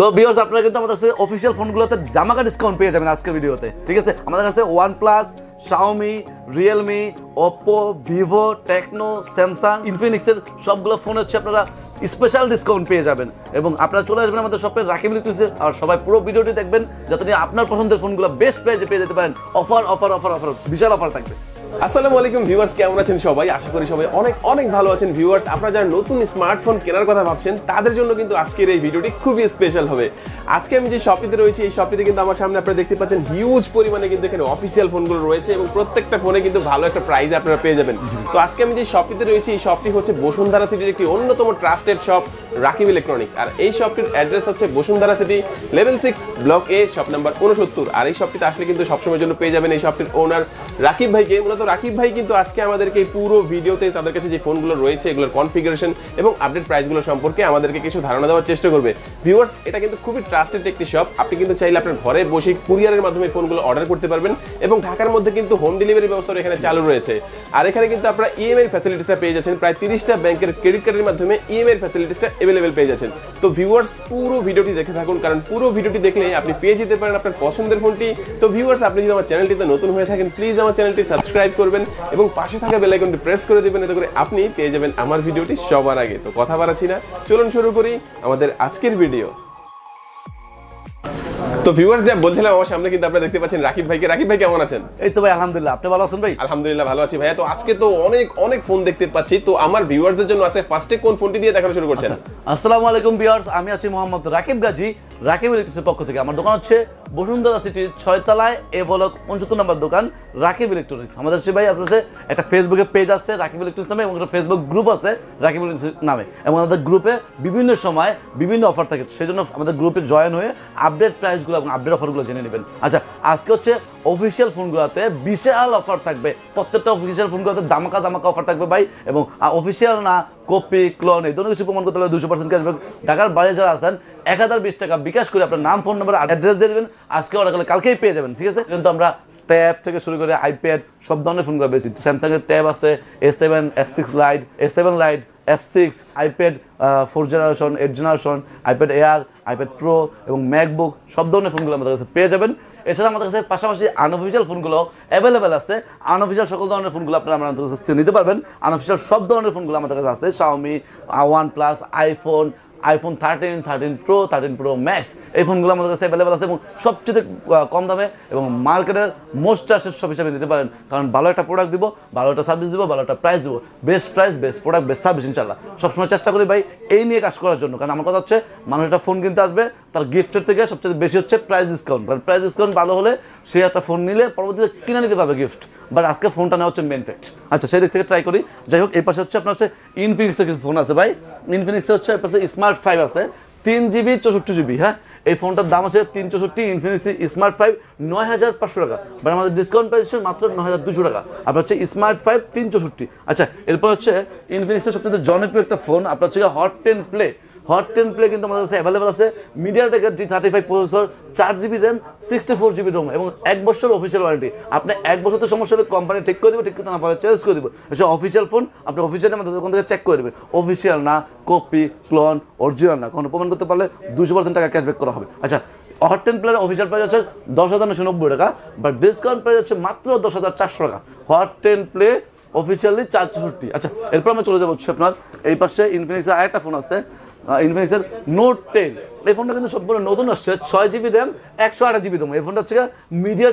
তো বিয়ার্স আপনারা কিন্তু আমাদের কাছে অফিসিয়াল ফোনগুলোতে জামাকা ডিসকাউন্ট পেয়ে যাবেন আজকের ভিডিওতে ঠিক আছে আমাদের কাছে OnePlus Xiaomi Realme Oppo Vivo Tecno Samsung ইনফিনিক্সের সবগুলো ফোন হচ্ছে আপনারা স্পেশাল ডিসকাউন্ট পেয়ে যাবেন এবং আপনারা চলে আসবেন আমাদের শপের রাকিব ইলেকট্রিক্সে আর সবাই পুরো ভিডিওটি দেখবেন যাতে আপনার পছন্দের ফোনগুলো বেস্ট প্রাইজে পেয়ে যেতে পারেন অফার অফার অফার অফার বিশাল অফার থাকবে আসসালামু আলাইকুম ভিউয়ার্স কেমন আছেন সবাই আশা করি সবাই অনেক অনেক ভালো আছেন ভিউয়ার্স আপনারা যারা নতুন স্মার্টফোন কেনার কথা ভাবছেন তাদের জন্য কিন্তু আজকের এই ভিডিওটি খুবই স্পেশাল হবে আজকে আমি যে শপিতে রয়েছি এই শপিতে কিন্তু আমার সামনে আপনারা দেখতে পাচ্ছেন হিউজ পরিমাণে কিন্তু এখানে অফিসিয়াল ফোনগুলো রয়েছে এবং প্রত্যেকটা ফোনে কিন্তু ভালো একটা প্রাইজ আপনারা পেয়ে যাবেন তো আজকে আমি যে শপিতে রয়েছি এই শপটি হচ্ছে বসুন্ধরা সিটির একটি অন্যতম ট্রাস্টেড শপ রাকিব ইলেকট্রনিক্স আর এই শপটির অ্যাড্রেস হচ্ছে Bashundhara City level six block A shop number উনসত্তর আর এই শপটিতে আসলে কিন্তু সবসময়ের জন্য পেয়ে যাবেন এই শপটির ওনার রাকিব ভাইকে মূলত তো রাকিব ভাই কিন্তু আজকে আমাদেরকে পুরো ভিডিওতে তাদের কাছে যে ফোনগুলো রয়েছে এগুলোর কনফিগারেশন এবং আপডেট প্রাইসগুলো সম্পর্কে আমাদেরকে কিছু ধারণা দেওয়ার চেষ্টা করবে ভিউয়ার্স এটা কিন্তু খুবই ট্রাস্টেড একটি শপ আপনি কিন্তু চাইলে আপনার ঘরে বসে কুরিয়ারের মাধ্যমে ফোনগুলো অর্ডার করতে পারবেন এবং ঢাকার মধ্যে কিন্তু হোম ডেলিভারি ব্যবস্থা এখানে চালু রয়েছে আর এখানে কিন্তু আপনারা ইএমআই ফ্যাসিলিটিসটা পেয়ে যাচ্ছেন প্রায় তিরিশটা ব্যাংকের ক্রেডিট কার্ডের মাধ্যমে ইএমআই ফ্যাসিলিটিসটা অ্যাভেলেবেল পেয়ে যাচ্ছেন তো ভিউয়ার্স পুরো ভিডিওটি দেখে থাকুন কারণ পুরো ভিডিওটি দেখলে আপনি পেয়ে যেতে পারেন আপনার পছন্দের ফোনটি তো ভিউয়ার্স আপনি যদি আমার চ্যানেলটিতে নতুন হয়ে থাকেন প্লিজ আমার চ্যানেলটি সাবস্ক্রাইব সাবস্ক্রাইব করবেন এবং পাশে থাকা বেলাইকনটি প্রেস করে দেবেন এতে করে আপনি পেয়ে যাবেন আমার ভিডিওটি সবার আগে তো কথা বাড়াচ্ছি না চলুন শুরু করি আমাদের আজকের ভিডিও তো ভিউয়ার্স যা বলছিলাম আমার সামনে কিন্তু আপনারা দেখতে পাচ্ছেন রাকিব ভাইকে রাকিব ভাই কেমন আছেন এই তো ভাই আলহামদুলিল্লাহ আপনি ভালো আছেন ভাই আলহামদুলিল্লাহ ভালো আছি ভাইয়া তো আজকে তো অনেক অনেক ফোন দেখতে পাচ্ছি তো আমার ভিউয়ার্সদের জন্য আছে ফার্স্টে কোন ফোনটি দিয়ে দেখানো শুরু করছেন আচ্ছা, আসসালামু আলাইকুম ভিউয়ার্স আমি আছি মোহাম্মদ রাকিব গাজী রাকিব ইলেকট্রিক্সের পক্ষ থেকে আমার দোকান হচ্ছে বসুন্ধরা সিটির ছয়তলায় এ বলক উনসত্তর নম্বর দোকান রাকিব ইলেকট্রনিক্স আমাদের সে ভাই আপনার একটা ফেসবুকে পেজ আছে রাকিব ইলেকট্রনিক্স নামে এবং একটা ফেসবুক গ্রুপ আছে রাকিব ইলেকট্রনিক্স নামে এবং আমাদের গ্রুপে বিভিন্ন সময় বিভিন্ন অফার থাকে সেই জন্য আমাদের গ্রুপে জয়েন হয়ে আপডেট প্রাইসগুলো এবং আপডেট অফারগুলো জেনে নেবেন আচ্ছা আজকে হচ্ছে অফিসিয়াল ফোনগুলোতে বিশাল অফার থাকবে প্রত্যেকটা অফিসিয়াল ফোনগুলোতে দামাকা দামাকা অফার থাকবে ভাই এবং অফিসিয়াল না কপি ক্লোন এই ধরনের কিছু প্রমাণ করতে হলে দুশো পার্সেন্ট ক্যাশব্যাক ঢাকার বাইরে যারা আছেন এক হাজার বিশ টাকা বিকাশ করে আপনার নাম ফোন নাম্বার অ্যাড্রেস দিয়ে দেবেন আজকে অর্ডার করলে কালকেই পেয়ে যাবেন ঠিক আছে কিন্তু আমরা ট্যাব থেকে শুরু করে আইপ্যাড সব ধরনের ফোনগুলো বেশি স্যামসাংয়ের ট্যাব আছে A seven S six lite A seven lite S six iPad four generation eight generation iPad air iPad pro এবং ম্যাকবুক সব ধরনের ফোনগুলো আমাদের কাছে পেয়ে যাবেন এছাড়া আমাদের কাছে পাশাপাশি আনঅফিসিয়াল ফোনগুলো অ্যাভেলেবেল আছে আনঅফিসিয়াল সকল ধরনের ফোনগুলো আপনারা আমাদের কাছে নিতে পারবেন আনঅফিসিয়াল সব ধরনের ফোনগুলো আমাদের কাছে আছে Xiaomi OnePlus iPhone iPhone thirteen thirteen pro thirteen pro Max এই ফোনগুলো আমাদের কাছে অ্যাভেলেবেল আছে এবং সবচেয়ে কম দামে এবং মার্কেটের মোস্ট চার্জের সব হিসাবে নিতে পারেন কারণ ভালো একটা প্রোডাক্ট দিব ভালো একটা সার্ভিস দিব ভালো একটা প্রাইস দিব best price best product best service ইনশাল্লাহ সবসময় চেষ্টা করি ভাই এই নিয়ে কাজ করার জন্য কারণ আমার কথা হচ্ছে মানুষ একটা ফোন কিনতে আসবে তার গিফটের থেকে সবচেয়ে বেশি হচ্ছে প্রাইস ডিসকাউন্ট কারণ প্রাইস ডিসকাউন্ট ভালো হলে সে একটা ফোন নিলে পরবর্তীতে কিনে নিতে পারবে গিফট বাট আজকে ফোনটা নেওয়া হচ্ছে মেন ফ্যাক্ট আচ্ছা সেই দিক থেকে ট্রাই করি যাই হোক এই পাশে হচ্ছে আপনার হচ্ছে ইনফিনিক্সের কিছু ফোন আছে ভাই ইনফিনিক্সে হচ্ছে এর পাশে স্মার্ট স্মার্ট ফাইভ আছে তিন জিবি চৌষট্টি জিবি হ্যাঁ এই ফোনটার দাম আছে তিন চৌষট্টি ইনফিনিক্সি স্মার্ট ফাইভ নয় হাজার পাঁচশো টাকা বাট মানে আমাদের ডিসকাউন্ট প্রাইস মাত্র নয় হাজার দুশো টাকা আপনার হচ্ছে স্মার্ট ফাইভ তিন চৌষট্টি আচ্ছা এরপর হচ্ছে ইনফিনিক্সের সবচেয়ে জনপ্রিয় একটা ফোন আপনার হচ্ছে Hot ten Play Hot ten Play কিন্তু আমাদের কাছে অ্যাভেলেবেল আছে মিডিয়া টেকের টি থার্টি ফাইভ প্রসেসর চার GB RAM sixty four GB ROM এবং এক বছর অফিসিয়াল ওয়ারেন্টি আপনি এক বছর তো সমস্যা হলে কোম্পানি ঠিক করে দেবে ঠিক করতে না পারে চেঞ্জ করে দেবে সে অফিসিয়াল ফোন আপনি অফিসিয়াল আমাদের দোকান থেকে চেক করে দেবেন অফিসিয়াল না কপি ক্লন অরিজিনাল না কোনো প্রমাণ করতে পারলে দুশো পার্সেন্ট টাকা ক্যাশব্যাক করা হবে আচ্ছা Hot ten player official price আছে দশ হাজার নশো নব্বই টাকা বাট ডিসকাউন্ট প্রাইস হচ্ছে মাত্র দশ হাজার চারশো টাকা হট টেন প্লে অফিসিয়ালি চারশো আচ্ছা এরপর আমরা চলে যাবো হচ্ছে আপনার এই পাশে ইনফিনিক্সের আরেকটা ফোন আছে ইনফিনিক্সের নোট টেন এই ফোনটা কিন্তু সম্পূর্ণ নতুন আসছে ছয় জিবি র্যাম একশো আট জিবি র্যাম এই ফোনটা হচ্ছে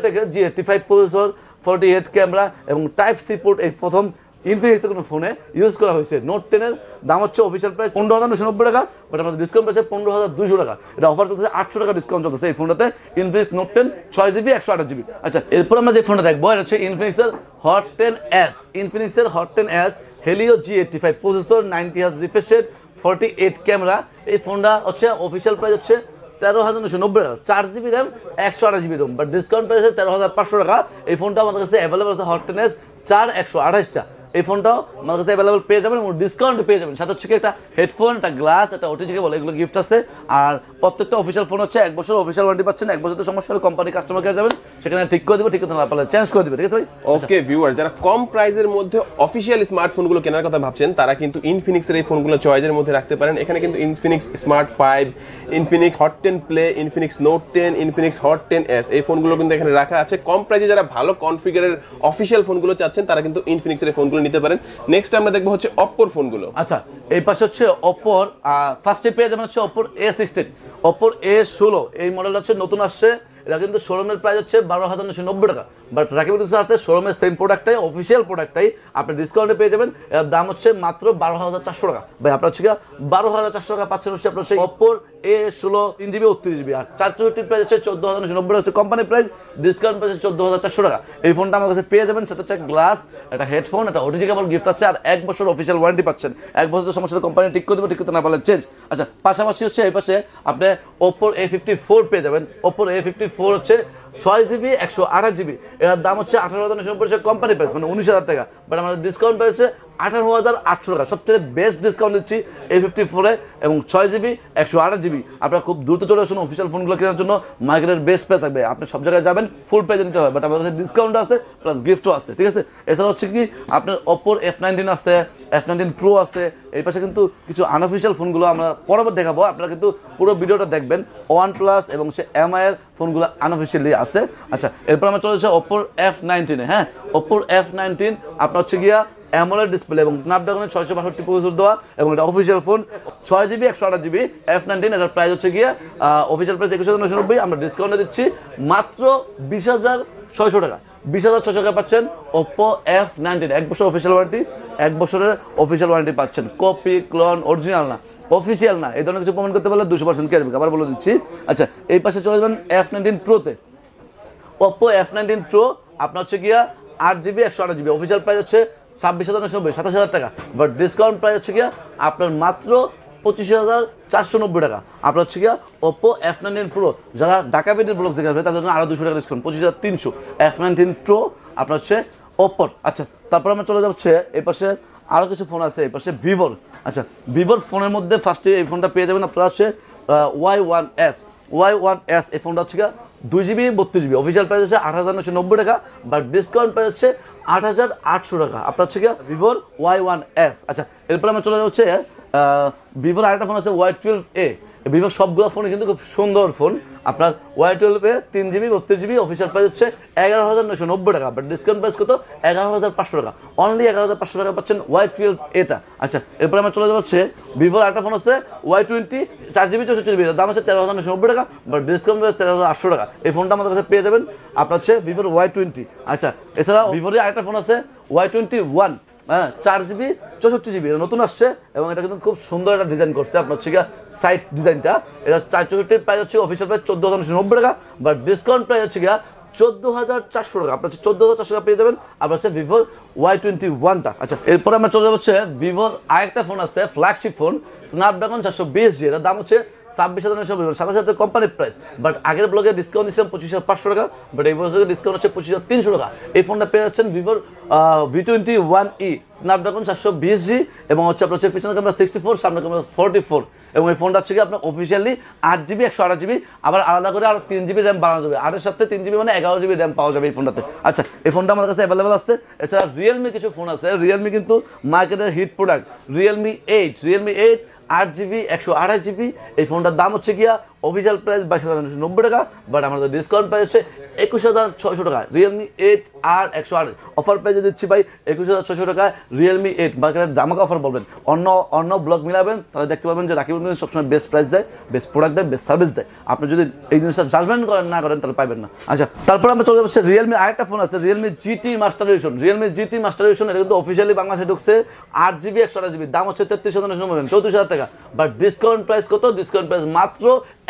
টেকের G eighty five processor forty eight camera এবং টাইপ সি পোর্ট এই প্রথম ইনফিনিক্সের কোনো ফোনে ইউজ করা হয়েছে নোট টেনের দাম হচ্ছে অফিসিয়াল প্রাইস পনেরো হাজার নশো নব্বই টাকা বাট আমাদের ডিসকাউন্ট পেয়েছে পনেরো হাজার দুশো টাকা এটা অফার চলছে আটশো টাকা ডিসকাউন্ট চলছে এই ফোনটাতে ইনফিনিক্স নোট টেন ছয় জিবি একশো আঠাশ জিবি আচ্ছা এরপর আমরা যে ফোনটা দেখবো এটা হচ্ছে ইনফিনিক্সের হট টেন এস ইনফিনিক্সের Hot ten S Helio G eighty five processor ninety হাজ refresh rate forty eight camera এই ফোনটা হচ্ছে অফিসিয়াল প্রাইস হচ্ছে তেরো হাজার নশো নব্বই টাকা চার জিবি র্যাম একশো আঠাশ GB ROM but discount price তেরো হাজার পাঁচশো টাকা এই ফোনটা আমাদের কাছে অ্যাভেলেবল আছে হটনেস চার একশো আঠাশটা এই ফোনটাও আমার কাছে অ্যাভেলেবল পেয়ে যাবেন এবং ডিসকাউন্ট পেয়ে যাবেন সাথে হচ্ছে একটা হেডফোন একটা গ্লাস একটা ওটি বলে এগুলো গিফট আছে আর প্রত্যেকটা অফিসিয়াল ফোন হচ্ছে এক বছর অফিসিয়াল ওয়ারেন্টি পাচ্ছেন এক বছর তো সমস্যা হলে কোম্পানি কাস্টমার কেয়ার যাবেন সেখানে ঠিক করে দেবে ঠিক করে না পারলে চেঞ্জ করে দেবে ঠিক আছে ভাই ওকে ভিউয়ার যারা কম প্রাইসের মধ্যে অফিসিয়াল স্মার্টফোনগুলো কেনার কথা ভাবছেন তারা কিন্তু ইনফিনিক্সের এই ফোনগুলো চয়েজের মধ্যে রাখতে পারেন এখানে কিন্তু Infinix Smart five Infinix Hot ten Play Infinix Note ten Infinix Hot ten S এই ফোনগুলো কিন্তু এখানে রাখা আছে কম প্রাইসে যারা ভালো কনফিগারের অফিসিয়াল ফোনগুলো চাচ্ছেন তারা কিন্তু ইনফিনিক্সের এই ফোনগুলো নিতে পারেন নেক্সট আমরা দেখবো হচ্ছে অপ্পোর ফোনগুলো আচ্ছা এই পাশে হচ্ছে অপর ফার্স্টে পেয়ে যাবেন হচ্ছে অপর এ সিক্সটিন অপর এ ষোলো এই মডেল হচ্ছে নতুন আসছে এটা কিন্তু শোরুমের প্রাইস হচ্ছে বারো হাজার নশো নব্বই টাকা বাট রাকিবুল আছে শোরুমের সেম প্রোডাক্টটাই অফিসিয়াল প্রোডাক্টটাই আপনি ডিসকাউন্টে পেয়ে যাবেন এর দাম হচ্ছে মাত্র বারো হাজার চারশো টাকা ভাই আপনার হচ্ছে বারো হাজার চারশো টাকা পাচ্ছেন হচ্ছে আপনার সেই অপর এ ষোলো তিন জিবি বত্রিশ জিবি আর চার চৌষট্টি প্রাইস হচ্ছে চোদ্দো হাজার নশো নব্বই হচ্ছে কোম্পানি প্রাইস ডিসকাউন্ট প্রাইস চোদ্দো হাজার চারশো টাকা এই ফোনটা আমার কাছে পেয়ে যাবেন সেটা হচ্ছে গ্লাস একটা হেডফোন একটা ওটিজি কেবল গিফট আছে আর এক বছর অফিসিয়াল ওয়ারেন্টি পাচ্ছেন এক বছর সমস্যাটা কোম্পানি ঠিক করে দেবে ঠিক করতে না পারলে চেঞ্জ আচ্ছা পাশাপাশি হচ্ছে এই পাশে আপনি ওপোর এ ফিফটি ফোর পেয়ে যাবেন ওপোর এ ফিফটি ফোর হচ্ছে ছয় জিবি একশো আঠাশ জিবি এটার দাম হচ্ছে আঠারো হাজার কোম্পানি প্রাইস মানে উনিশ হাজার টাকা বাট আমাদের ডিসকাউন্ট প্রাইসে আঠারো হাজার আটশো টাকা সবচেয়ে বেস্ট ডিসকাউন্ট দিচ্ছি এই ফিফটি ফোরে এবং ছয় জিবি একশো আঠাশ জিবি আপনারা খুব দ্রুত চলে আসুন অফিসিয়াল ফোনগুলো কেনার জন্য মার্কেটের বেস্ট পেয়ে থাকবে আপনি সব জায়গায় যাবেন ফুল প্রাইজে নিতে হবে বাট আমার কাছে ডিসকাউন্ট আছে প্লাস গিফটও আছে ঠিক আছে এছাড়া হচ্ছে কি আপনার ওপোর এফ নাইনটিন আছে এফ নাইনটিন প্রো আছে এই পাশে কিন্তু কিছু আনঅফিসিয়াল ফোনগুলো আমরা পরবর দেখাবো আপনারা কিন্তু পুরো ভিডিওটা দেখবেন ওয়ান প্লাস এবং সে এমআইয়ের ফোনগুলো আনঅফিসিয়ালি আছে আচ্ছা এরপর আমার চলে আসছে ওপোর এফ নাইনটিনে হ্যাঁ ওপোর এফ নাইনটিন আপনার হচ্ছে গিয়া অ্যামোলেড ডিসপ্লে এবং স্ন্যাপড্রাগনের ছয়শো বাষট্টি প্রচুর দেওয়া এবং এটা অফিসিয়াল ফোন ছয় জিবি একশো আঠাশ জিবি এফ নাইনটিন এটার প্রাইস হচ্ছে গিয়ে অফিসিয়াল প্রাইস একুশ হাজার নশো নব্বই আমরা ডিসকাউন্টে দিচ্ছি মাত্র বিশ হাজার ছয়শো টাকা বিশ হাজার ছশো টাকা পাচ্ছেন ওপো এফ নাইনটিন এক বছর অফিসিয়াল ওয়ারেন্টি এক বছরের অফিসিয়াল ওয়ারেন্টি পাচ্ছেন কপি ক্লন অরিজিনাল না অফিসিয়াল না এই ধরনের কিছু প্রমাণ করতে পারলে দুশো পার্সেন্ট ক্যাশব্যাক আবার বলে দিচ্ছি আচ্ছা এই পাশে চলে যাবেন এফ নাইনটিন প্রোতে ওপো এফ নাইনটিন প্রো আপনার হচ্ছে গিয়া আট জিবি একশো আঠাশ জিবি অফিসিয়াল প্রাইস হচ্ছে ছাব্বিশ হাজার নশো নব্বই সাতাশ হাজার টাকা বাট ডিসকাউন্ট প্রাইস হচ্ছে গিয়া আপনার মাত্র পঁচিশ হাজার চারশো নব্বই টাকা আপনার হচ্ছে গিয়া ওপো এফ নাইন প্রো যারা ঢাকা বেদের ব্লক থেকে আসবে তাদের জন্য আরও দুশো টাকা ডিসকাউন্ট পঁচিশ হাজার তিনশো এফ নাইনটিন প্রো আপনার হচ্ছে ওপোর আচ্ছা তারপর আমার চলে যাচ্ছে এই পাশে আরও কিছু ফোন আছে এই পাশে ভিভোর আচ্ছা ভিভোর ফোনের মধ্যে ফার্স্টে এই ফোনটা পেয়ে যাবেন আপনার হচ্ছে Y one S Y one S এই ফোনটা হচ্ছে দুই জিবি বত্রিশ জিবি অফিসিয়াল প্রাইস হচ্ছে আট হাজার নশো নব্বই টাকা বাট ডিসকাউন্ট প্রাইস হচ্ছে আট হাজার আটশো টাকা আপনার হচ্ছে কি ভিভোর ওয়াই ওয়ান এস আচ্ছা এরপর আমরা চলে যাচ্ছে ভিভোর আরেকটা ফোন আছে ওয়াই টুয়েলভ এ ভিভো সবগুলো ফোনই কিন্তু খুব সুন্দর ফোন আপনার ওয়াই টুয়েলভে তিন জিবি বত্রিশ জিবি অফিসিয়াল প্রাইস হচ্ছে এগারো হাজার নশো নব্বই টাকা বাট ডিসকাউন্ট প্রাইস কত এগারো হাজার পাঁচশো টাকা অনলি এগারো হাজার পাঁচশো টাকা পাচ্ছেন ওয়াই টুয়েলভ এটা আচ্ছা এরপরে আমার চলে যাচ্ছে ভিভোর একটা ফোন আছে ওয়াই টোয়েন্টি চার জিবি চৌষট্টি জিবি দাম আছে তেরো হাজার নশো নব্বই টাকা বাট ডিসকাউন্ট প্রাইস তেরো হাজার আটশো টাকা এই ফোনটা আমাদের কাছে পেয়ে যাবেন আপনার হচ্ছে ভিভোর ওয়াই টোয়েন্টি আচ্ছা এছাড়া ভিভোরই আরেকটা ফোন আছে ওয়াই টোয়েন্টি ওয়ান হ্যাঁ চার জিবি চৌষট্টি জিবি এটা নতুন আসছে এবং এটা কিন্তু খুব সুন্দর একটা ডিজাইন করছে আপনার হচ্ছে সাইড ডিজাইনটা এটা চার চৌষট্টির প্রাইস হচ্ছে অফিসিয়াল প্রাইস চোদ্দো হাজার নব্বই টাকা বাট ডিসকাউন্ট প্রাইস হচ্ছে গিয়া চোদ্দো হাজার চারশো টাকা আপনার হচ্ছে চোদ্দো হাজার চারশো টাকা পেয়ে যাবেন আপনার হচ্ছে ভিভোর ওয়াই টোয়েন্টি ওয়ানটা আচ্ছা এরপরে আমরা চলে যাচ্ছে ভিভোর আরেকটা ফোন আছে ফ্ল্যাগশিপ ফোন স্ন্যাপড্রাগন চারশো বিশ জি এটার দাম হচ্ছে ছাব্বিশ হাজার নয়শো মানে সাতাশ হাজার কোম্পানির প্রাইস বাট আগের ব্লগে ডিসকাউন্ট দিচ্ছিলাম পঁচিশ হাজার পাঁচশো টাকা বাট এই বছরের ডিসকাউন্ট হচ্ছে পঁচিশ হাজার তিনশো টাকা এই ফোনটা পেয়ে যাচ্ছেন ভিভোর V twenty one E Snapdragon চারশো বিশ জি এবং হচ্ছে আপনার হচ্ছে পিছনে ক্যামেরা সিক্সটি ফোর সামনে ক্যামেরা ফোরটি ফোর এবং এই ফোনটা হচ্ছে কি আপনার অফিসিয়ালি আট জিবি একশো আট জিবি আবার আলাদা করে আরও তিন জিবি র্যাম বাড়ানো যাবে আটের সাথে তিন জিবি মানে এগারো জিবি র্যাম পাওয়া যাবে এই ফোনটাতে আচ্ছা এই ফোনটা আমাদের কাছে অ্যাভেলেবেল আছে এছাড়া রিয়েলমি কিছু ফোন আছে রিয়েলমি কিন্তু মার্কেটের hit product Realme eight Realme eight আট জিবি একশো আড়াই জিবি এই ফোনটার দাম হচ্ছে গিয়া অফিসিয়াল প্রাইস বাইশ হাজার নশো নব্বই টাকা বাট আমাদের ডিসকাউন্ট প্রাইস হচ্ছে একুশ হাজার ছশো টাকা রিয়েলমি এইট আর একশো আট অফার প্রাইসে দিচ্ছি ভাই একুশ হাজার ছশো টাকা রিয়েলমি এইট মার্কেটের দামাকে অফার বলবেন অন্য অন্য ব্লগ মিলাবেন তাহলে দেখতে পাবেন যে রাকিব সবসময় বেস্ট প্রাইস দেয় বেস্ট প্রোডাক্ট দেয় বেস্ট সার্ভিস দেয় আপনি যদি এই জিনিসটা জাজমেন্ট করেন না করেন তাহলে পাবেন না আচ্ছা তারপর আমরা চলে যাচ্ছি রিয়েলমি আরেকটা ফোন আছে Realme GT Master Edition Realme GT Master Edition এটা কিন্তু অফিসিয়ালি বাংলাদেশে ঢুকছে আট জিবি একশো আট জিবি দাম হচ্ছে তেত্রিশ হাজার চৌত্রিশ হাজার টাকা বাট ডিসকাউন্ট প্রাইস কত ডিসকাউন্ট প্রাইস মাত্র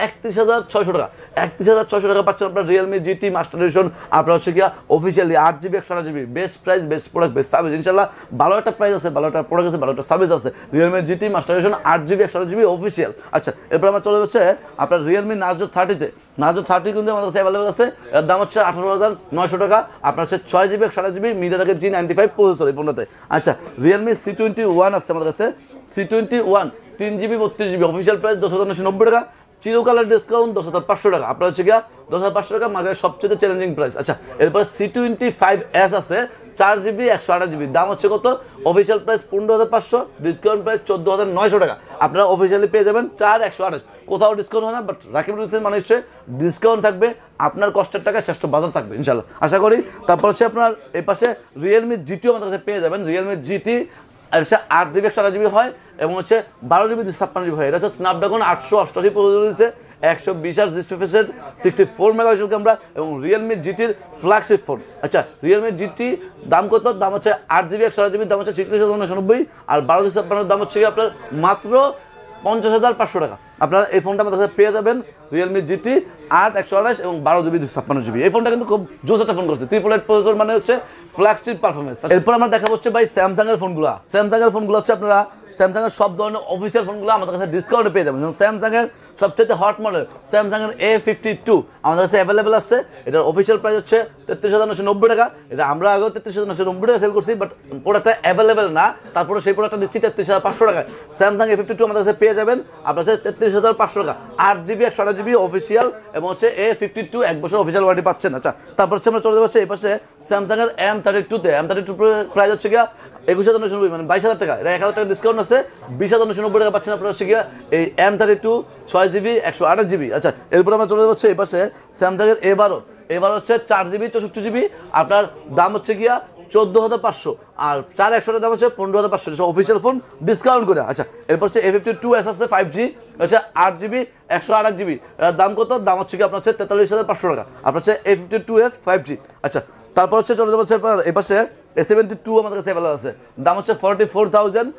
একত্রিশ হাজার ছয়শো টাকা একত্রিশ হাজার ছয়শো টাকা পাচ্ছেন আপনার রিয়েলমি জিটি মাস্টার এডিশন আপনার হচ্ছে গিয়া অফিসিয়ালি আট জিবি একশো আট GB best price best product best service ইনশাল্লাহ ভালো একটা প্রাইস আছে ভালো একটা প্রোডাক্ট আছে ভালো একটা সার্ভিস আছে রিয়েলমি জিটি মাস্টার এডিশন আট জিবি একশো আট জিবি অফিসিয়াল আচ্ছা এরপর আমার চলে যাচ্ছে আপনার রিয়েলমি নার্জো থার্টিতে নার্জো থার্টি কিন্তু আমাদের কাছে অ্যাভেলেবেল আছে এর দাম হচ্ছে আঠারো হাজার নয়শো টাকা আপনার হচ্ছে ছয় জিবি একশো আট জিবি মিডিয়া থাকে জি নাইনটি ফাইভ প্রসেসর এই ফোনটাতে আচ্ছা রিয়েলমি সি টোয়েন্টি ওয়ান আছে আমাদের কাছে সি টোয়েন্টি ওয়ান তিন জিবি বত্রিশ জিবি অফিসিয়াল প্রাইস দশ হাজার নশো নব্বই টাকা চিরকালের ডিসকাউন্ট দশ হাজার পাঁচশো টাকা আপনার হচ্ছে গিয়া দশ হাজার পাঁচশো টাকা মার্কেটের সবচেয়ে চ্যালেঞ্জিং প্রাইস আচ্ছা এরপর সি টোয়েন্টি ফাইভ এস আছে চার জিবি একশো আঠাশ জিবি দাম হচ্ছে কত অফিসিয়াল প্রাইস পনেরো হাজার পাঁচশো ডিসকাউন্ট প্রাইস চোদ্দো হাজার নয়শো টাকা আপনারা অফিসিয়ালি পেয়ে যাবেন চার একশো আঠাশ কোথাও ডিসকাউন্ট হয় না বাট রাকিব হোসেন মানে হচ্ছে ডিসকাউন্ট থাকবে আপনার কষ্টের টাকা শ্রেষ্ঠ বাজার থাকবে ইনশাল্লাহ আশা করি তারপর হচ্ছে আপনার এপাশে পাশে রিয়েলমি জিটিও আমাদের কাছে পেয়ে যাবেন রিয়েলমি জিটি আর হচ্ছে আট জিবি একশো আঠাশ জিবি হয় এবং হচ্ছে বারো জিবি দুশো ছাপ্পান্ন জিবি হয় এটা হচ্ছে স্ন্যাপড্রাগন আটশো অষ্টআশি প্রযুক্তি দিচ্ছে একশো বিশ আর ডিসপ্লেসের সিক্সটি ফোর মেগাপিক্সেল ক্যামেরা এবং রিয়েলমি জিটির ফ্ল্যাগশিপ ফোন আচ্ছা রিয়েলমি জিটি দাম কত দাম হচ্ছে আট জিবি একশো আঠাশ জিবি দাম হচ্ছে ছিচল্লিশ হাজার উনশানব্বই আর বারো দুশো ছাপ্পান্নের দাম হচ্ছে আপনার মাত্র পঞ্চাশ হাজার পাঁচশো টাকা আপনারা এই ফোনটা আমাদের কাছে পেয়ে যাবেন রিয়েলমি জিটি আট একশো আঠাশ এবং বারো জিবি দুশো ছাপ্পান্ন জিবি এই ফোনটা কিন্তু খুব জোস একটা ফোন করছে ত্রিপল এইট প্রসেসর মানে হচ্ছে ফ্ল্যাগশিপ আচ্ছা, পারফরমেন্স এরপর আমরা দেখা হচ্ছে ভাই স্যামসাংয়ের ফোনগুলো স্যামসাংয়ের ফোনগুলো হচ্ছে আপনারা স্যামসাংয়ের সব ধরনের অফিসিয়াল ফোনগুলো আমাদের কাছে ডিসকাউন্টে পেয়ে যাবেন যেমন স্যামসাংয়ের সবচেয়ে হট মডেল স্যামসাংয়ের এ ফিফটি টু আমাদের কাছে অ্যাভেলেবেল আছে এটার অফিসিয়াল প্রাইস হচ্ছে তেত্রিশ হাজার নশো নব্বই টাকা এটা আমরা আগেও তেত্রিশ হাজার নশো নব্বই টাকা সেল করছি বাট প্রোডাক্টটা অ্যাভেলেবেল না তারপরে সেই প্রোডাক্টটা দিচ্ছি তেত্রিশ হাজার পাঁচশো টাকা স্যামসাং এ ফিফটি টু আমাদের কাছে পেয়ে যাবেন আপনার কাছে তেত্রিশ হাজার পাঁচশো টাকা আট জিবি একশো আট জিবি অফিসিয়াল এবং হচ্ছে এ ফিফটি টু এক বছর অফিসিয়াল ওয়ারেন্টি পাচ্ছেন আচ্ছা তারপর হচ্ছে আমরা চলে যাবো এই পাশে স্যামসাংয়ের এম থার্টি টুতে এম থার্টি টু প্রাইস হচ্ছে গিয়া একুশ হাজার নশো নব্বই মানে বাইশ হাজার টাকা এক হাজার টাকা ডিসকাউন্ট আছে বিশ হাজার নশো নব্বই টাকা পাচ্ছেন আপনারা হচ্ছে গিয়া এই এম থার্টি টু ছয় জিবি একশো আঠাশ জিবি আচ্ছা এরপর আমরা চলে যাবো এই পাশে এর এ বারো এবার হচ্ছে চার জিবি চৌষট্টি জিবি আপনার দাম হচ্ছে গিয়া চোদ্দো হাজার পাঁচশো আর চার একশোটার দাম আছে পনেরো হাজার পাঁচশো অফিসিয়াল ফোন ডিসকাউন্ট করে আচ্ছা এরপর হচ্ছে এ ফিফটি টু এস আছে ফাইভ জি হচ্ছে আট জিবি একশো আট জিবি দাম কত দাম হচ্ছে কি আপনার হচ্ছে তেতাল্লিশ হাজার পাঁচশো টাকা আপনার হচ্ছে A fifty two S five G আচ্ছা তারপর হচ্ছে চলে যাবো হচ্ছে এ এ সেভেন্টি টু আমাদের কাছে অ্যাভেলেবল আছে দাম হচ্ছে ফর্টি ফোর থাউজেন্ড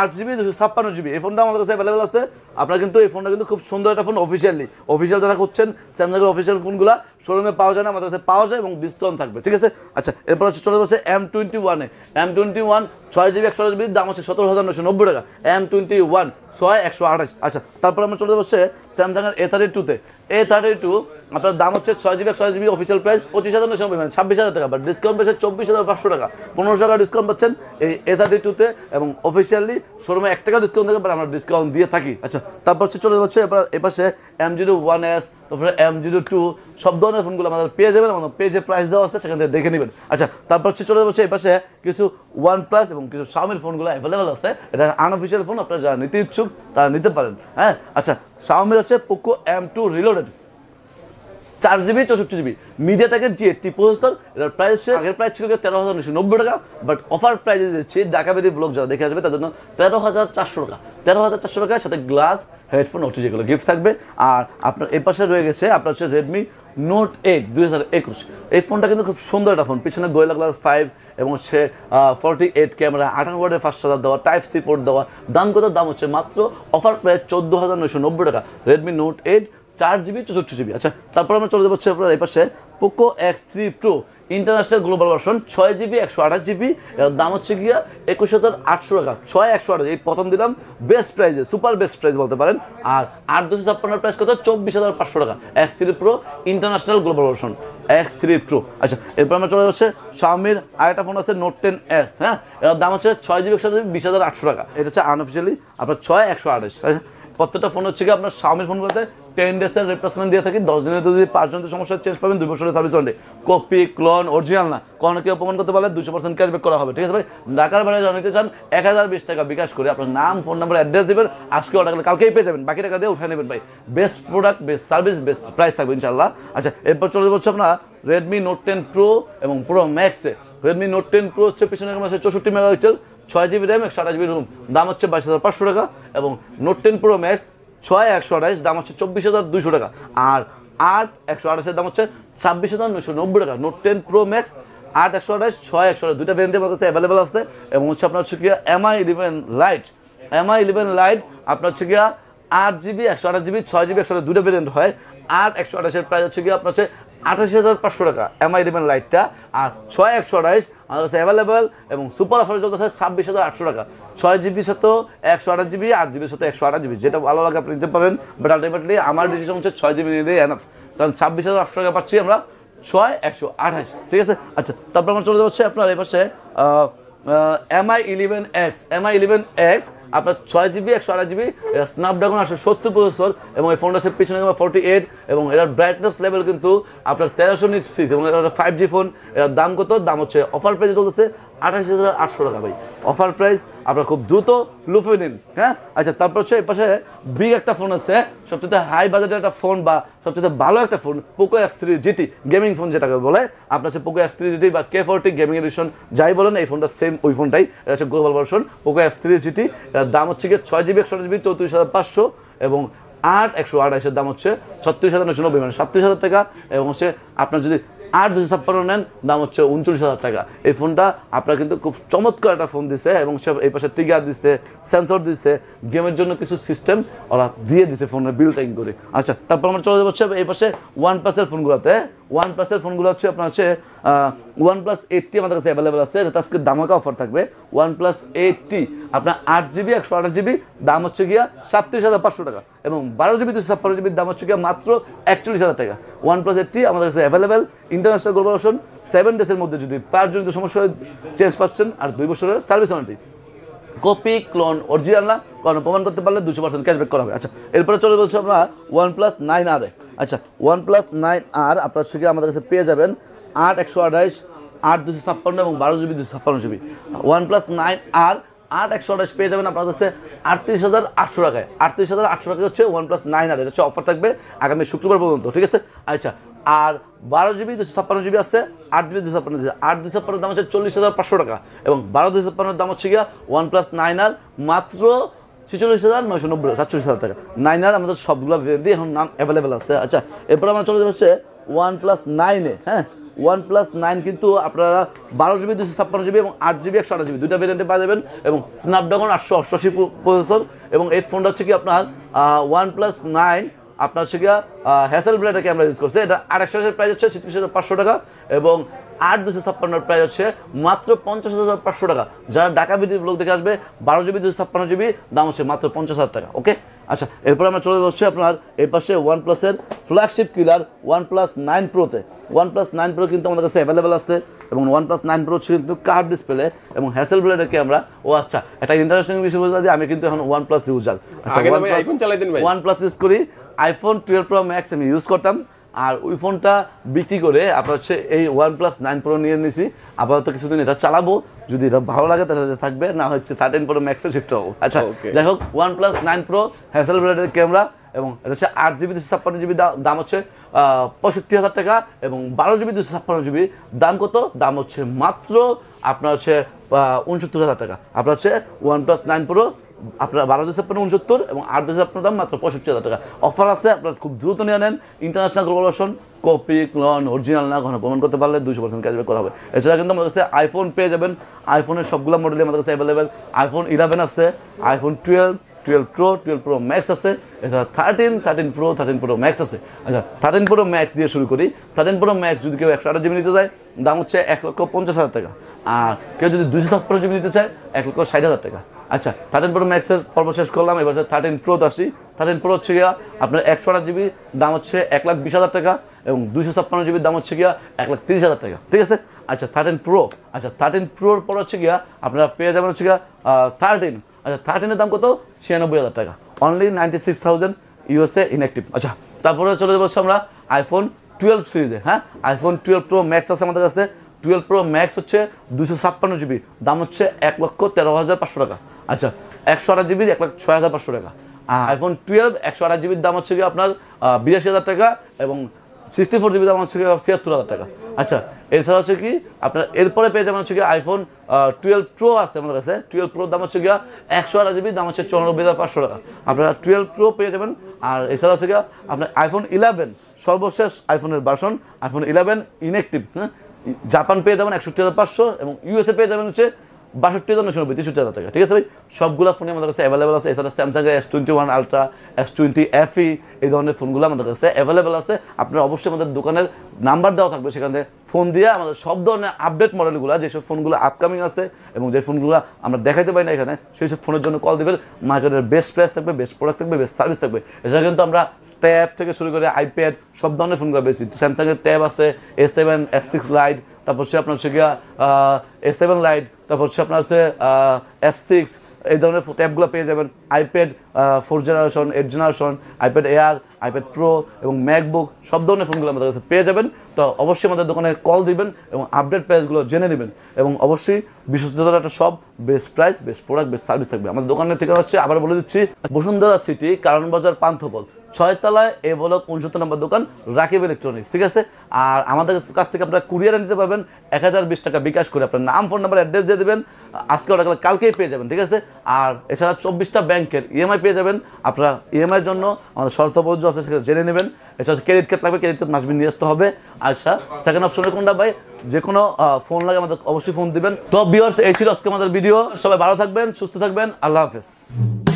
আট জিবি দুশো ছাপ্পান্ন জিবি এই ফোনটা আমাদের কাছে অ্যাভেলেবেল আছে আপনারা কিন্তু এই ফোনটা কিন্তু খুব সুন্দর একটা ফোন অফিসিয়ালি অফিসিয়াল যারা করছেন স্যামসাংয়ের অফিসিয়াল ফোনগুলো শোরুমে পাওয়া যায় না আমাদের কাছে পাওয়া যায় এবং ডিসকাউন্ট থাকবে ঠিক আছে আচ্ছা এরপর হচ্ছে চলে বসে এম টোয়েন্টি ওয়ানে এম টোয়েন্টি ওয়ান ছয় জিবি একশো জিবির দাম হচ্ছে সতেরো হাজার নশো নব্বই টাকা এম টোয়েন্টি ওয়ান ছয় একশো আঠাশ আচ্ছা তারপর আমরা চলে বসে স্যামসাংয়ের এ থার্টি টুতে এ থার্টি টু আপনার দাম হচ্ছে ছয় জিবি ছয় জিবি অফিসিয়াল প্রাইস পঁচিশ হাজার নশো নব্বই মানে ছাব্বিশ হাজার টাকা বাট ডিসকাউন্ট পেয়েছে চব্বিশ হাজার পাঁচশো টাকা পনেরোশো টাকা ডিসকাউন্ট পাচ্ছেন এই এ থার্টি টুতে এবং অফিসিয়ালি শোরুমে এক টাকা ডিসকাউন্ট থাকে বাট আমরা ডিসকাউন্ট দিয়ে থাকি আচ্ছা তারপর হচ্ছে চলে যাচ্ছে এবার এপাশে এম জিরো ওয়ান এস তারপরে এম জিরো টু সব ধরনের ফোনগুলো আমাদের পেয়ে যাবেন আমাদের পেজে প্রাইস দেওয়া আছে সেখান থেকে দেখে নেবেন আচ্ছা তারপর হচ্ছে চলে যাচ্ছে এপাশে কিছু ওয়ান প্লাস এবং কিছু সাউমির ফোনগুলো অ্যাভেলেবেল আছে এটা আনঅফিসিয়াল ফোন আপনারা যারা নিতে ইচ্ছুক তারা নিতে পারেন হ্যাঁ আচ্ছা সাউমির হচ্ছে পোকো এম টু রিলোডেড চার জিবি চৌষট্টি জিবি থেকে জি এইটটি প্রসেসর এটার প্রাইস ছিল আগের প্রাইস ছিল তেরো হাজার নশো নব্বই টাকা বাট অফার প্রাইসে দিচ্ছি ঢাকা বেরি ব্লক যারা দেখে আসবে তার জন্য তেরো হাজার চারশো টাকা তেরো হাজার চারশো টাকার সাথে গ্লাস হেডফোন ওটি যেগুলো গিফট থাকবে আর আপনার এর পাশে রয়ে গেছে আপনার হচ্ছে রেডমি নোট এইট দুই হাজার একুশ এই ফোনটা কিন্তু খুব সুন্দর একটা ফোন পিছনে গোয়েলা গ্লাস ফাইভ এবং হচ্ছে ফর্টি এইট ক্যামেরা আঠারো ওয়ার্ডের ফার্স্ট চার্জার দেওয়া টাইপ সি পোর্ট দেওয়া দাম কত দাম হচ্ছে মাত্র অফার প্রায় চোদ্দো হাজার নশো নব্বই টাকা রেডমি নোট এইট চার জিবি চৌষট্টি জিবি আচ্ছা তারপর আমরা চলে যাবো হচ্ছে আপনার এই পাশে Poco X three Pro international global version ছয় জিবি একশো আঠাশ জিবি দাম হচ্ছে গিয়া একুশ হাজার আটশো টাকা ছয় একশো আঠাশ এই প্রথম দিলাম বেস্ট প্রাইজে সুপার বেস্ট প্রাইজ বলতে পারেন আর আট দুশো ছাপ্পান্নার প্রাইস কত চব্বিশ হাজার পাঁচশো টাকা X three Pro international global version X three Pro আচ্ছা এরপর আমরা চলে যাচ্ছে শাওমির আরেকটা ফোন আছে নোট টেন এস হ্যাঁ এর দাম হচ্ছে ছয় জিবি একশো জিবি বিশ হাজার আটশো টাকা এটা হচ্ছে আনঅফিসিয়ালি আপনার ছয় একশো আঠাশ আচ্ছা, প্রত্যেকটা ফোন হচ্ছে কি আপনার শাওমির বলতে টেন ডেসের রিপ্লেসমেন্ট দিয়ে থাকি দশ দিনে যদি পাঁচজনের সমস্যা চেঞ্জ পাবেন দুই বছরের service warranty copy clone original না কোনো কেউ করতে পারলে দুশো পার্সেন্ট ক্যাশব্যাক করা হবে ঠিক আছে ভাই ঢাকার বাইরে জানাতে চান এক হাজার বিশ টাকা বিকাশ করে আপনার নাম ফোন নাম্বার অ্যাড্রেস দেবেন আজকে অর্ডার করলে কালকেই পেয়ে যাবেন বাকি টাকা দিয়ে উঠে নেবেন ভাই best product best service best price থাকবে ইনশাল্লাহ আচ্ছা এরপর চলে যাচ্ছে আপনার রেডমি নোট টেন প্রো এবং প্রো ম্যাক্সে রেডমি নোট টেন প্রো হচ্ছে পিছনে আছে চৌষট্টি মেগা পিক্সেল ছয় জিবি র্যাম একশো আঠাশ জিবি রুম দাম হচ্ছে বাইশ হাজার পাঁচশো টাকা এবং নোট টেন প্রো ম্যাক্স ছয় একশো আঠাইশ দাম হচ্ছে চব্বিশ হাজার দুশো টাকা আর আট একশো আঠাশের দাম হচ্ছে ছাব্বিশ হাজার নশো নব্বই টাকা নোট টেন প্রো ম্যাক্স আট একশো আঠাশ ছয় একশো আঠাশ দুইটা ভ্যারিয়েন্টের মধ্যে অ্যাভেলেবেল আছে এবং হচ্ছে আপনার হচ্ছে গিয়া Mi eleven Lite Mi eleven Lite আপনার হচ্ছে গিয়া আট জিবি একশো আঠাশ জিবি ছয় জিবি একশো দুটো ভেরিয়েন্ট হয় আট একশো আঠাশের প্রাইস হচ্ছে গিয়ে আপনার হচ্ছে আঠাশ হাজার পাঁচশো টাকা এমআই দেবেন লাইটটা আর ছয় একশো আঠাইশ আমাদের কাছে অ্যাভেলেবেল এবং সুপার অফার চলতে আছে ছাব্বিশ হাজার আটশো টাকা ছয় জিবি শত একশো আঠাশ জিবি আট জিবি শত একশো আঠাশ জিবি যেটা ভালো লাগে আপনি নিতে পারেন বাট আলটিমেটলি আমার ডিসিশন হচ্ছে ছয় জিবি নিলেই এনাফ কারণ ছাব্বিশ হাজার আটশো টাকা পাচ্ছি আমরা ছয় একশো আঠাশ ঠিক আছে আচ্ছা তারপর আমার চলে যাচ্ছে আপনার এ পাশে Mi eleven X Mi eleven X আপনার ছয় জিবি একশো আড়াই জিবি এটা স্ন্যাপড্রাগন আসলে সত্তর প্রসেসর এবং এই ফোনটা পিছনে ক্যামেরা ফোর্টি এইট এবং এটার ব্রাইটনেস লেভেল কিন্তু আপনার তেরোশো নিট ফিক্স এবং এটা ফাইভ জি ফোন এটার দাম কত দাম হচ্ছে অফার প্রাইস চলতেছে আঠাশ হাজার আটশো টাকা ভাই অফার প্রাইস আপনার খুব দ্রুত লুফে নিন হ্যাঁ আচ্ছা তারপর হচ্ছে এই পাশে বিগ একটা ফোন আছে সবচেয়ে হাই বাজেটের একটা ফোন বা সবচেয়ে ভালো একটা phone Poco F three GT gaming phone যেটাকে বলে আপনার হচ্ছে পোকো এফ থ্রি জিটি বা কে ফোরটি গেমিং এডিশন যাই বলেন এই ফোনটা সেম ওই ফোনটাই এটা হচ্ছে global version Poco F three GT দাম হচ্ছে গিয়ে ছয় জিবি একশো জিবি চৌত্রিশ হাজার পাঁচশো এবং আট একশো আঠাশের দাম হচ্ছে ছত্রিশ হাজার নশো নব্বই মানে সাতত্রিশ হাজার টাকা এবং হচ্ছে আপনার যদি আট দুশো ছাপ্পান্ন নেন দাম হচ্ছে উনচল্লিশ হাজার টাকা এই ফোনটা আপনার কিন্তু খুব চমৎকার একটা ফোন দিছে এবং সে এই পাশে টিগার দিছে সেন্সর দিছে গেমের জন্য কিছু সিস্টেম ওরা দিয়ে দিছে ফোনের বিল টাইম করে আচ্ছা তারপর আমরা চলে যাবো এই পাশে ওয়ান প্লাসের ফোনগুলোতে ওয়ান প্লাসের ফোনগুলো হচ্ছে আপনার হচ্ছে ওয়ান প্লাস এইটটি আমাদের কাছে অ্যাভেলেবেল আছে যেটা আজকে দামাকা অফার থাকবে ওয়ান প্লাস এইটটি আপনার আট জিবি একশো আঠাশ জিবি দাম হচ্ছে গিয়া সাতত্রিশ হাজার পাঁচশো টাকা এবং বারো জিবি দুশো ছাপ্পান্ন জিবির দাম হচ্ছে গিয়া মাত্র একচল্লিশ হাজার টাকা ওয়ান প্লাস এইটটি আমাদের কাছে অ্যাভেলেবেল ইন্টারন্যাশনাল গ্লোবাল সেভেন ডেসের মধ্যে যদি পাঁচজনিত সমস্যা চেঞ্জ পাচ্ছেন আর দুই বছরের service warranty copy clone original না কারণ প্রমাণ করতে পারলে দুশো পার্সেন্ট ক্যাশব্যাক করা হবে আচ্ছা এরপরে চলে বলছি আপনার ওয়ান প্লাস নাইন আরে আচ্ছা ওয়ান প্লাস নাইন আর আপনার সঙ্গে আমাদের কাছে পেয়ে যাবেন আট একশো আঠাইশ আট দুশো ছাপ্পান্ন এবং বারো জিবি দুশো ছাপ্পান্ন জিবি ওয়ান প্লাস নাইন আর আট একশো আঠাশ পেয়ে যাবেন আপনার কাছে আটত্রিশ হাজার আটশো টাকায় আটত্রিশ হাজার আটশো টাকা হচ্ছে ওয়ান প্লাস নাইন আর এটা হচ্ছে অফার থাকবে আগামী শুক্রবার পর্যন্ত ঠিক আছে আচ্ছা আর বারো জিবি দুশো ছাপ্পান্ন জিবি আছে আট জিবি দুশো ছাপ্পান্ন জিবি আট দুশো ছাপ্পান্ন দাম হচ্ছে চল্লিশ হাজার পাঁচশো টাকা এবং বারো দুশো ছাপ্পান্নের দাম হচ্ছে গিয়া ওয়ান প্লাস নাইন আর মাত্র ছেচল্লিশ হাজার নয়শো নব্বই সাতচল্লিশ হাজার টাকা নাইন আর আমাদের সবগুলো ভেরিয়েন্টই এখন নাম অ্যাভেলেবেল আছে আচ্ছা এরপর আমরা চলে যাচ্ছে ওয়ান প্লাস নাইনে হ্যাঁ ওয়ান প্লাস নাইন কিন্তু আপনারা বারো জিবি দুশো ছাপ্পান্ন জিবি এবং আট জিবি একশো আঠাশ জিবি দুটা ভেরিয়েন্টে পাওয়া যাবেন এবং স্ন্যাপড্রাগন আটশো অষ্টআশি প্রসেসর এবং এই ফোনটা হচ্ছে কি আপনার ওয়ান প্লাস নাইন আপনার হচ্ছে গিয়া হ্যাসেল ব্লেডের ক্যামেরা ইউজ করছে এটা আড়াইশো হাজার প্রাইস হচ্ছে ছত্রিশ হাজার পাঁচশো টাকা এবং আট দুশো ছাপ্পান্নর প্রাইস হচ্ছে মাত্র পঞ্চাশ হাজার পাঁচশো টাকা যারা ঢাকা ভিডিও লোক দেখে আসবে বারো জিবি দুশো ছাপ্পান্ন জিবি দাম হচ্ছে মাত্র পঞ্চাশ হাজার টাকা ওকে আচ্ছা এরপরে আমরা চলে যাচ্ছি আপনার এই পাশে ওয়ান প্লাসের flagship killer OnePlus nine প্রোতে ওয়ান প্লাস নাইন প্রো কিন্তু আমাদের কাছে অ্যাভেলেবেল আছে এবং ওয়ান প্লাস নাইন প্রো হচ্ছে কিন্তু কার ডিসপ্লে এবং হ্যাসেল ব্লেডের ক্যামেরা ও আচ্ছা একটা ইন্টারেস্টিং বিষয় বলতে আমি কিন্তু এখন ওয়ান প্লাস ইউজার আচ্ছা ওয়ান প্লাস ইউজ করি আইফোন টুয়েলভ প্রো ম্যাক্স আমি ইউজ করতাম আর ওই ফোনটা বিক্রি করে আপনার হচ্ছে এই ওয়ান প্লাস নাইন প্রো নিয়ে নিয়েছি আপাতত কিছুদিন এটা চালাবো যদি এটা ভালো লাগে তাহলে থাকবে না হচ্ছে থার্টিন প্রো ম্যাক্সে শিফট হবো আচ্ছা যাই হোক ওয়ান প্লাস নাইন প্রো হ্যাসেল ব্র্যান্ডের ক্যামেরা এবং এটা হচ্ছে আট জিবি দুশো ছাপ্পান্ন জিবি দাম হচ্ছে পঁয়ষট্টি হাজার টাকা এবং বারো জিবি দুশো ছাপ্পান্ন জিবি দাম কত দাম হচ্ছে মাত্র আপনার হচ্ছে উনসত্তর হাজার টাকা আপনার হচ্ছে ওয়ান প্লাস নাইন প্রো আপনার বারো দেশে আপনার উনসত্তর এবং আট দেশে আপনার দাম মাত্র পঁয়ষট্টি হাজার টাকা অফার আছে আপনার খুব দ্রুত নিয়ে নেন international collaboration copy clone original না ঘন প্রমাণ করতে পারলে দুশো পার্সেন্ট ক্যাশব্যাক করা হবে এছাড়া কিন্তু আমাদের কাছে আইফোন পেয়ে যাবেন আইফোনের সবগুলো মডেলই আমাদের কাছে অ্যাভেলেবেল আইফোন ইলেভেন আছে iPhone twelve twelve pro twelve pro max আছে এছাড়া thirteen thirteen pro thirteen pro max আছে আচ্ছা থার্টিন প্রো ম্যাক্স দিয়ে শুরু করি থার্টিন প্রো ম্যাক্স যদি কেউ একশো আঠাশ জিবি নিতে চায় দাম হচ্ছে এক লক্ষ পঞ্চাশ হাজার টাকা আর কেউ যদি দুশো ছাপ্পান্ন জিবি নিতে চায় এক লক্ষ ষাট হাজার টাকা আচ্ছা থার্টিন প্রো ম্যাক্সের পর্ব শেষ করলাম এবার হচ্ছে থার্টিন প্রো আসি থার্টিন প্রো হচ্ছে গিয়া আপনার একশো আটা জিবি দাম হচ্ছে এক লাখ বিশ হাজার টাকা এবং দুশো ছাপ্পান্ন জিবির দাম হচ্ছে গিয়া এক লাখ তিরিশ হাজার টাকা ঠিক আছে আচ্ছা থার্টিন প্রো আচ্ছা থার্টিন প্রোর পর হচ্ছে গিয়া আপনারা পেয়ে যাবেন হচ্ছে গিয়া থার্টিন আচ্ছা থার্টিনের দাম কত ছিয়ানব্বই হাজার টাকা only ninety six thousand USA inactive আচ্ছা তারপরে চলে যাবো আমরা আইফোন টুয়েলভ সিরিজে হ্যাঁ আইফোন টুয়েলভ প্রো ম্যাক্স আছে আমাদের কাছে টুয়েলভ প্রো ম্যাক্স হচ্ছে দুশো ছাপ্পান্ন জিবি দাম হচ্ছে এক লক্ষ তেরো হাজার পাঁচশো টাকা আচ্ছা একশো আঠাশ জিবি এক লাখ ছয় হাজার পাঁচশো টাকা আইফোন টুয়েলভ একশো আঠাশ জিবির দাম হচ্ছে কি আপনার বিরাশি হাজার টাকা এবং সিক্সটি ফোর জিবি দাম হচ্ছে ছিয়াত্তর হাজার টাকা আচ্ছা এছাড়া হচ্ছে কি আপনার এরপরে পেয়ে যাবেন হচ্ছে কি আইফোন টুয়েলভ প্রো আছে আমাদের কাছে টুয়েলভ প্রোর দাম হচ্ছে গিয়া একশো আট জিবি দাম হচ্ছে চৌরানব্বই হাজার পাঁচশো টাকা আপনারা টুয়েলভ প্রো পেয়ে যাবেন আর এছাড়া হচ্ছে গিয়া আপনার আইফোন ইলেভেন সর্বশেষ আইফোনের বার্সন আইফোন ইলেভেন ইনেকটিভ হ্যাঁ জাপান পেয়ে যাবেন একষট্টি হাজার পাঁচশো এবং ইউএসএ পেয়ে যাবেন হচ্ছে বাষট্টি হাজার নশো নব্বই তেষট্টি হাজার টাকা ঠিক আছে ভাই সবগুলো ফোনে আমাদের কাছে অ্যাভেলেবেল আছে এছাড়া Samsung S twenty one ultra S twenty F E এই ধরনের ফোনগুলো আমাদের কাছে অ্যাভেলেবেল আছে আপনারা অবশ্যই আমাদের দোকানের নাম্বার দেওয়া থাকবে সেখানে ফোন দিয়ে আমাদের সব ধরনের আপডেট মডেলগুলো যেসব ফোনগুলো আপকামিং আছে এবং যে ফোনগুলো আমরা দেখাতে পারি না এখানে সেই সব ফোনের জন্য কল দেবেন মার্কেটের বেস্ট প্রাইস থাকবে বেস্ট প্রোডাক্ট থাকবে বেস্ট সার্ভিস থাকবে এছাড়া কিন্তু আমরা ট্যাব থেকে শুরু করে আইপ্যাড সব ধরনের ফোনগুলো বেশি স্যামসাংয়ের ট্যাব আছে S seven S six lite তারপর সে আপনার সে গিয়া এ সেভেন লাইট তারপর সে আপনার আছে এস সিক্স এই ধরনের ট্যাবগুলো পেয়ে যাবেন iPad four generation eight generation iPad air iPad pro এবং ম্যাকবুক সব ধরনের ফোনগুলো আমাদের কাছে পেয়ে যাবেন তো অবশ্যই আমাদের দোকানে কল দিবেন এবং আপডেট প্রাইসগুলো জেনে নেবেন এবং অবশ্যই বিশ্বস্ততার একটা সব best price best product best service থাকবে আমাদের দোকানের ঠিকানা হচ্ছে আবার বলে দিচ্ছি বসুন্ধরা সিটি কারণ বাজার পান্থপথ ছয়তলায় এ বলক উনসত্তর নম্বর দোকান রাকিব ইলেকট্রনিক্স ঠিক আছে আর আমাদের কাছ থেকে আপনারা কুরিয়ারে নিতে পারবেন এক হাজার বিশ টাকা বিকাশ করে আপনার নাম ফোন নাম্বার অ্যাড্রেস দিয়ে দেবেন আজকে ওটা কালকেই পেয়ে যাবেন ঠিক আছে আর এছাড়া চব্বিশটা ব্যাংকের ইএমআই পেয়ে যাবেন আপনারা ইএমআইয়ের জন্য আমাদের শর্তবদ্ধ আছে সেটা জেনে নেবেন এছাড়া ক্রেডিট কার্ড লাগবে ক্রেডিট কার্ড মাসবিন নিয়ে আসতে হবে আচ্ছা সেকেন্ড অপশনে কোনটা ভাই যে কোনো ফোন লাগে আমাদের অবশ্যই ফোন দিবেন তো বিয়ার্স এই ছিল আজকে আমাদের ভিডিও সবাই ভালো থাকবেন সুস্থ থাকবেন আল্লাহ হাফেজ